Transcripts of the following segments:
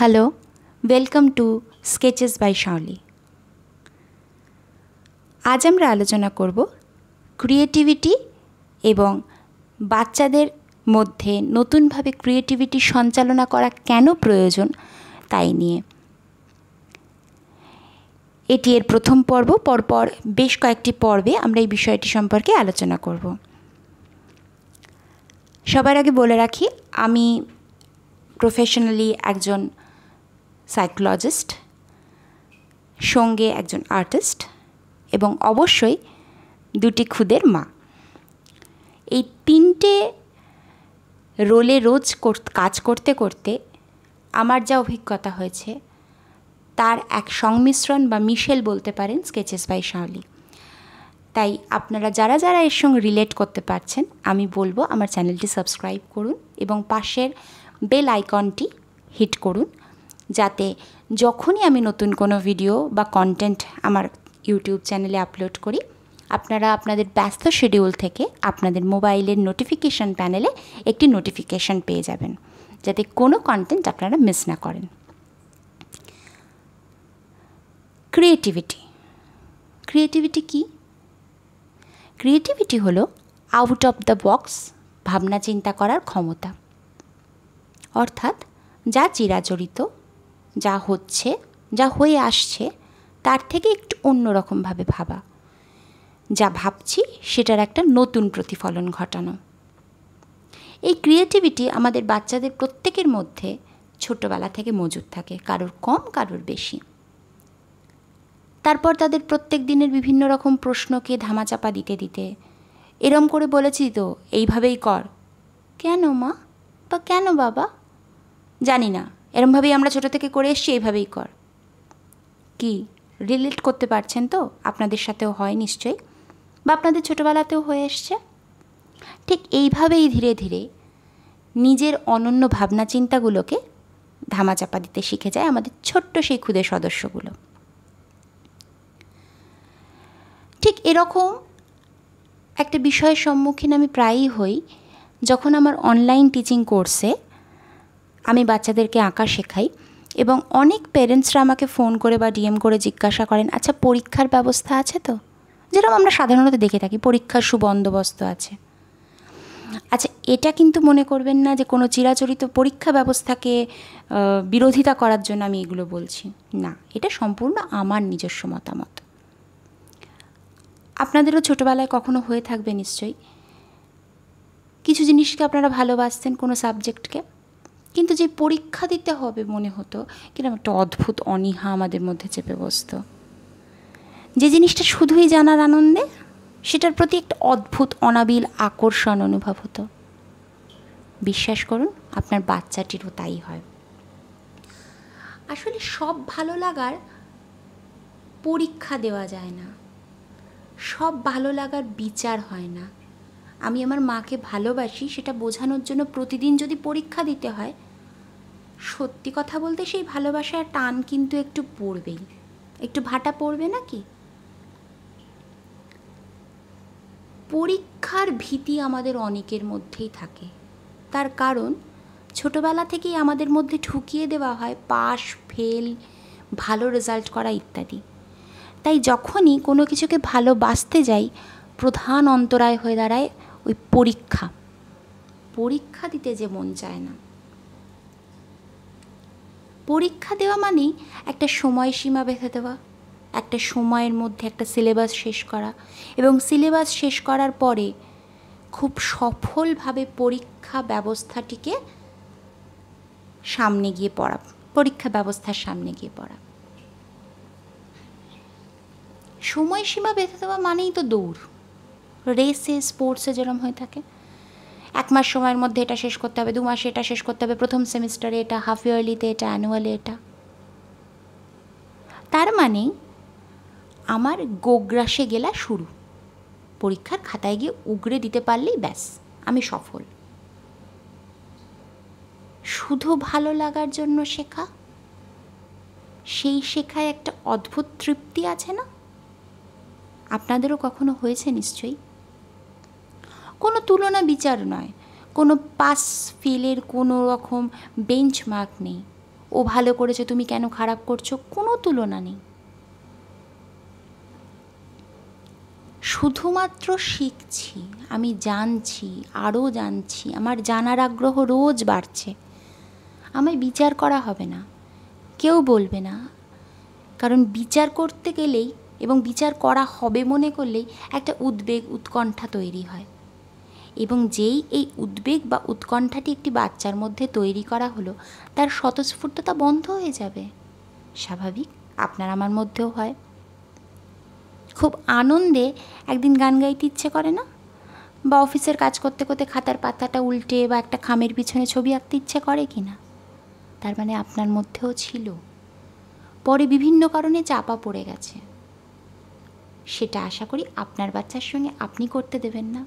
hello welcome to sketches by Shaoli আজ আমরা আলোচনা করব ক্রিয়েটিভিটি এবং বাচ্চাদের মধ্যে নতুনভাবে ক্রিয়েটিভিটি সঞ্চালনা করা কেন প্রয়োজন তাই নিয়ে এটি এর প্রথম পর্ব পরপর বেশ কয়েকটি পর্বে আমরা এই বিষয়টি সম্পর্কে আলোচনা করব সবার আগে বলে রাখি আমি প্রফেশনালি একজন সাইকোলজিস্ট সঙ্গে একজন আর্টিস্ট এবং অবশ্যই দুটি খুদের মা এই তিনটে রোলে রোজ কাজ করতে করতে আমার যা অভিজ্ঞতা হয়েছে তার এক সংমিশ্রণ বা মিশেল বলতে পারেন স্কেচেস বাই শাওলি তাই আপনারা যারা যারা এর সঙ্গে রিলেট করতে পারছেন আমি বলবো আমার চ্যানেলটি সাবস্ক্রাইব করুন এবং পাশের বেল আইকনটি হিট করুন যাতে যখনই আমি নতুন কোনো ভিডিও বা কন্টেন্ট আমার ইউটিউব চ্যানেলে আপলোড করি আপনারা আপনাদের ব্যস্ত শিডিউল থেকে আপনাদের মোবাইলের নোটিফিকেশান প্যানেলে একটি নোটিফিকেশান পেয়ে যাবেন যাতে কোনো কন্টেন্ট আপনারা মিস না করেন ক্রিয়েটিভিটি ক্রিয়েটিভিটি কি ক্রিয়েটিভিটি হলো আউট অফ দ্য বক্স ভাবনা চিন্তা করার ক্ষমতা অর্থাৎ যা চিরাচরিত যা হচ্ছে যা হয়ে আসছে তার থেকে একটু অন্যরকমভাবে ভাবা যা ভাবছি সেটার একটা নতুন প্রতিফলন ঘটানো এই ক্রিয়েটিভিটি আমাদের বাচ্চাদের প্রত্যেকের মধ্যে ছোটোবেলা থেকে মজুদ থাকে কারোর কম কারোর বেশি তারপর তাদের প্রত্যেক দিনের বিভিন্ন রকম প্রশ্নকে ধামাচাপা দিতে দিতে এরম করে বলেছি তো এইভাবেই কর কেন মা বা কেন বাবা জানি না এরমভাবেই আমরা ছোটো থেকে করে এসছি এইভাবেই কর কি রিলেট করতে পারছেন তো আপনাদের সাথেও হয় নিশ্চয়ই বা আপনাদের ছোটোবেলাতেও হয়ে এসছে ঠিক এইভাবেই ধীরে ধীরে নিজের অনন্য ভাবনা চিন্তাগুলোকে ধামাচাপা দিতে শিখে যায় আমাদের ছোট্ট সেই ক্ষুদে সদস্যগুলো ঠিক এরকম একটা বিষয়ের সম্মুখীন আমি প্রায়ই হই যখন আমার অনলাইন টিচিং কোর্সে আমি বাচ্চাদেরকে আঁকা শেখাই এবং অনেক প্যারেন্টসরা আমাকে ফোন করে বা ডিএম করে জিজ্ঞাসা করেন আচ্ছা পরীক্ষার ব্যবস্থা আছে তো যেরকম আমরা সাধারণত দেখে থাকি পরীক্ষার সুবন্দোবস্ত আছে আচ্ছা এটা কিন্তু মনে করবেন না যে কোনো চিরাচরিত পরীক্ষা ব্যবস্থাকে বিরোধিতা করার জন্য আমি এগুলো বলছি না এটা সম্পূর্ণ আমার নিজস্ব মতামত আপনাদেরও ছোটোবেলায় কখনো হয়ে থাকবে নিশ্চয়ই কিছু জিনিসকে আপনারা ভালোবাসতেন কোনো সাবজেক্টকে কিন্তু যে পরীক্ষা দিতে হবে মনে হতো কিরকম একটা অদ্ভুত অনীহা আমাদের মধ্যে চেপে বসত যে জিনিসটা শুধুই জানার আনন্দে সেটার প্রতি একটা অদ্ভুত অনাবিল আকর্ষণ অনুভব হতো বিশ্বাস করুন আপনার বাচ্চাটিরও তাই হয় আসলে সব ভালো লাগার পরীক্ষা দেওয়া যায় না সব ভালো লাগার বিচার হয় না আমি আমার মাকে ভালোবাসি সেটা বোঝানোর জন্য প্রতিদিন যদি পরীক্ষা দিতে হয় সত্যি কথা বলতে সেই ভালোবাসার টান কিন্তু একটু পড়বেই একটু ভাটা পড়বে নাকি পরীক্ষার ভীতি আমাদের অনেকের মধ্যেই থাকে তার কারণ ছোটবেলা থেকেই আমাদের মধ্যে ঢুকিয়ে দেওয়া হয় পাস ফেল ভালো রেজাল্ট করা ইত্যাদি তাই যখনই কোনো কিছুকে ভালোবাসতে যাই প্রধান অন্তরায় হয়ে দাঁড়ায় ওই পরীক্ষা পরীক্ষা দিতে যে মন চায় না পরীক্ষা দেওয়া মানেই একটা সময়সীমা বেঁধে দেওয়া একটা সময়ের মধ্যে একটা সিলেবাস শেষ করা এবং সিলেবাস শেষ করার পরে খুব সফলভাবে পরীক্ষা ব্যবস্থাটিকে সামনে গিয়ে পড়া পরীক্ষা ব্যবস্থার সামনে গিয়ে পড়া সময়সীমা বেঁধে দেওয়া মানেই তো দৌড় রেসে স্পোর্টসে যেরকম হয়ে থাকে এক মাস সময়ের মধ্যে এটা শেষ করতে হবে দু মাসে এটা শেষ করতে হবে প্রথম সেমিস্টারে এটা হাফ ইয়ারলিতে এটা অ্যানুয়ালি এটা তার মানে আমার গোগ্রাসে গেলা শুরু পরীক্ষার খাতায় গিয়ে উগড়ে দিতে পারলেই ব্যাস আমি সফল শুধু ভালো লাগার জন্য শেখা সেই শেখায় একটা অদ্ভুত তৃপ্তি আছে না আপনাদেরও কখনো হয়েছে নিশ্চয়ই কোনো তুলনা বিচার নয় কোনো পাস ফেলের কোনো রকম বেঞ্চমার্ক নেই ও ভালো করেছে তুমি কেন খারাপ করছো কোনো তুলনা নেই শুধুমাত্র শিখছি আমি জানছি আরও জানছি আমার জানার আগ্রহ রোজ বাড়ছে আমায় বিচার করা হবে না কেউ বলবে না কারণ বিচার করতে গেলেই এবং বিচার করা হবে মনে করলেই একটা উদ্বেগ উৎকণ্ঠা তৈরি হয় এবং যেই এই উদ্বেগ বা উৎকণ্ঠাটি একটি বাচ্চার মধ্যে তৈরি করা হলো তার স্বতঃস্ফূর্ততা বন্ধ হয়ে যাবে স্বাভাবিক আপনার আমার মধ্যেও হয় খুব আনন্দে একদিন গান গাইতে ইচ্ছে করে না বা অফিসের কাজ করতে করতে খাতার পাতাটা উল্টে বা একটা খামের পিছনে ছবি আঁকতে ইচ্ছে করে কি না তার মানে আপনার মধ্যেও ছিল পরে বিভিন্ন কারণে চাপা পড়ে গেছে সেটা আশা করি আপনার বাচ্চার সঙ্গে আপনি করতে দেবেন না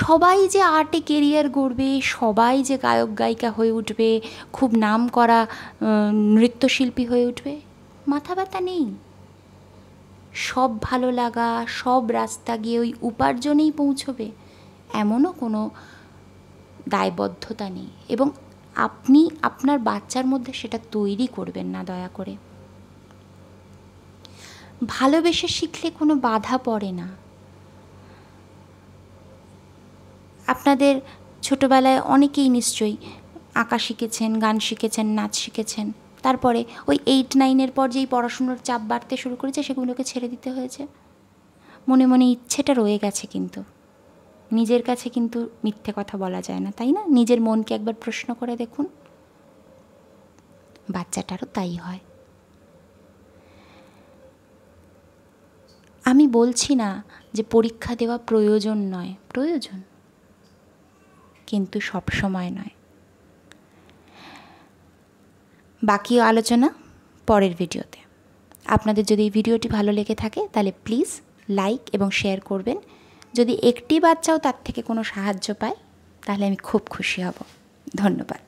সবাই যে আর্টে কেরিয়ার গড়বে সবাই যে গায়ক গায়িকা হয়ে উঠবে খুব নাম করা নৃত্যশিল্পী হয়ে উঠবে মাথা ব্যথা নেই সব ভালো লাগা সব রাস্তা গিয়ে ওই উপার্জনেই পৌঁছবে এমনও কোনো দায়বদ্ধতা নেই এবং আপনি আপনার বাচ্চার মধ্যে সেটা তৈরি করবেন না দয়া করে ভালোবেসে শিখলে কোনো বাধা পড়ে না আপনাদের ছোটোবেলায় অনেকেই নিশ্চয়ই আঁকা শিখেছেন গান শিখেছেন নাচ শিখেছেন তারপরে ওই এইট নাইনের পর যেই পড়াশুনোর চাপ বাড়তে শুরু করেছে সেগুলোকে ছেড়ে দিতে হয়েছে মনে মনে ইচ্ছেটা রয়ে গেছে কিন্তু নিজের কাছে কিন্তু মিথ্যে কথা বলা যায় না তাই না নিজের মনকে একবার প্রশ্ন করে দেখুন বাচ্চাটারও তাই হয় আমি বলছি না যে পরীক্ষা দেওয়া প্রয়োজন নয় প্রয়োজন কিন্তু সব সময় নয় বাকি আলোচনা পরের ভিডিওতে আপনাদের যদি ভিডিওটি ভালো লেগে থাকে তাহলে প্লিজ লাইক এবং শেয়ার করবেন যদি একটি বাচ্চাও তার থেকে কোনো সাহায্য পায় তাহলে আমি খুব খুশি হব ধন্যবাদ